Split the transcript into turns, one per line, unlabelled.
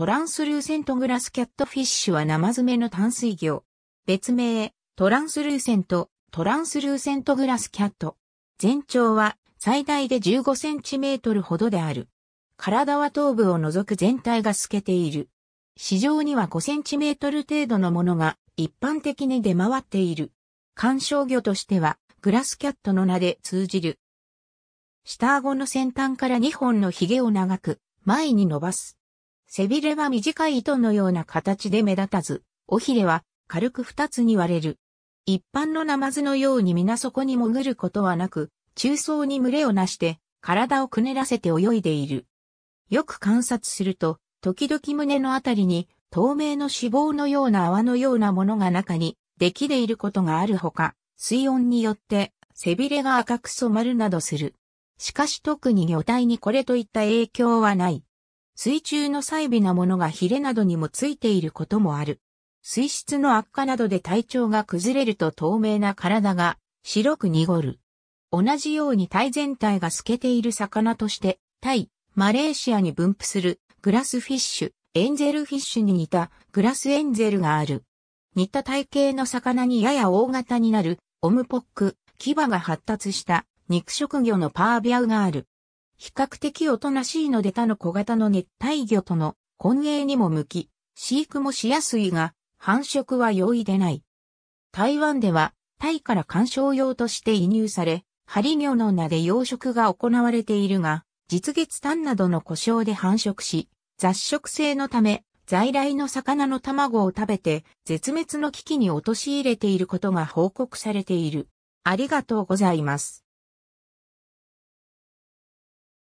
トランスルーセントグラスキャットフィッシュは生爪の淡水魚。別名、トランスルーセント、トランスルーセントグラスキャット。全長は最大で15センチメートルほどである。体は頭部を除く全体が透けている。市場には5センチメートル程度のものが一般的に出回っている。観賞魚としてはグラスキャットの名で通じる。下顎の先端から2本の髭を長く前に伸ばす。背びれは短い糸のような形で目立たず、尾ひれは軽く二つに割れる。一般のナマズのように皆底に潜ることはなく、中層に群れをなして体をくねらせて泳いでいる。よく観察すると、時々胸のあたりに透明の脂肪のような泡のようなものが中にできでいることがあるほか、水温によって背びれが赤く染まるなどする。しかし特に魚体にこれといった影響はない。水中の細微なものがヒレなどにもついていることもある。水質の悪化などで体調が崩れると透明な体が白く濁る。同じように体全体が透けている魚として、タイ、マレーシアに分布するグラスフィッシュ、エンゼルフィッシュに似たグラスエンゼルがある。似た体型の魚にやや大型になるオムポック、牙が発達した肉食魚のパービャウがある。比較的おとなしいので他の小型の熱帯魚との混泳にも向き、飼育もしやすいが、繁殖は容易でない。台湾では、タイから観賞用として輸入され、ハリ魚の名で養殖が行われているが、実月炭などの故障で繁殖し、雑食性のため、在来の魚の卵を食べて、絶滅の危機に陥れていることが報告されている。ありがとうございます。